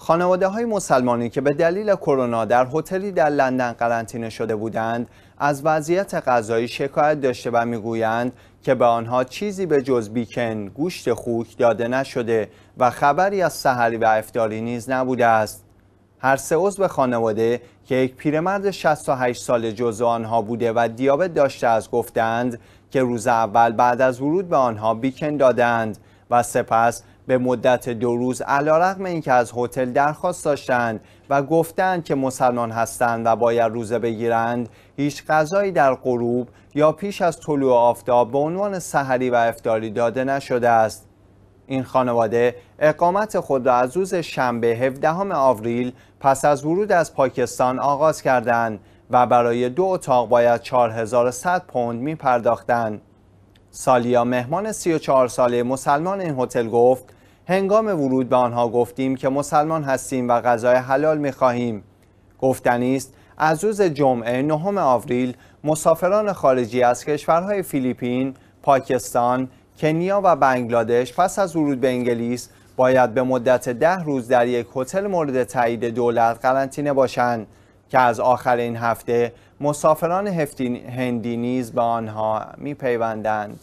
خانواده های مسلمانی که به دلیل کرونا در هتلی در لندن قرنطینه شده بودند از وضعیت غذایی شکایت داشته و میگویند که به آنها چیزی به جز بیکن گوشت خوک داده نشده و خبری از سحری و افتاری نیز نبوده است هر سه عضو خانواده که یک پیرمرد 68 سال جزء آنها بوده و دیابت داشته از گفتند که روز اول بعد از ورود به آنها بیکن دادند و سپس به مدت دو روز علیرغم اینکه از هتل درخواست داشتند و گفتند که مسلمان هستند و باید روزه بگیرند هیچ غذایی در غروب یا پیش از طلوع آفتاب به عنوان سحری و افتاری داده نشده است این خانواده اقامت خود را از روز شنبه 17 آوریل پس از ورود از پاکستان آغاز کردند و برای دو اتاق باید 4100 پوند می پرداختند سالیا مهمان 34 ساله مسلمان این هتل گفت هنگام ورود به آنها گفتیم که مسلمان هستیم و غذای حلال میخواهیم گفتنی است از روز جمعه نهم آوریل مسافران خارجی از کشورهای فیلیپین، پاکستان، کنیا و بنگلادش پس از ورود به انگلیس باید به مدت ده روز در یک هتل مورد تایید دولت قرنطینه باشند که از آخر این هفته مسافران هندی نیز به آنها میپیوندند